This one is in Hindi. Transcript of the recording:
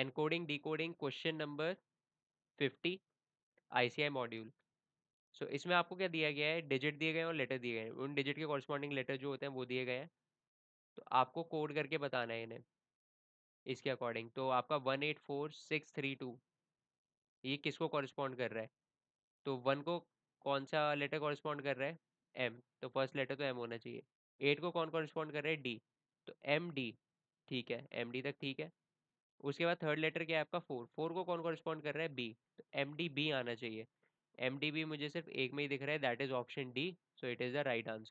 encoding decoding question number fifty I module so इसमें आपको क्या दिया गया है डिजिट दिए गए हैं और लेटर दिए गए हैं उन डिजिट के कॉरस्पॉन्डिंग लेटर जो होते हैं वो दिए गए हैं तो आपको कोड करके बताना है इन्हें इसके अकॉर्डिंग तो आपका one eight four six three two ये किसको कॉरस्पॉन्ड कर रहा है तो वन को कौन सा लेटर कॉरस्पॉन्ड कर रहा है एम तो फर्स्ट लेटर तो एम होना चाहिए एट को कौन कॉरस्पॉन्ड कर रहा है डी तो एम डी ठीक है एम डी तक ठीक है उसके बाद थर्ड लेटर क्या है आपका फोर फोर को कौन कॉरिस्पॉन्ड कर रहा है बी तो एम डी बी आना चाहिए एम डी बी मुझे सिर्फ एक में ही दिख रहा है that is option D so it is the right answer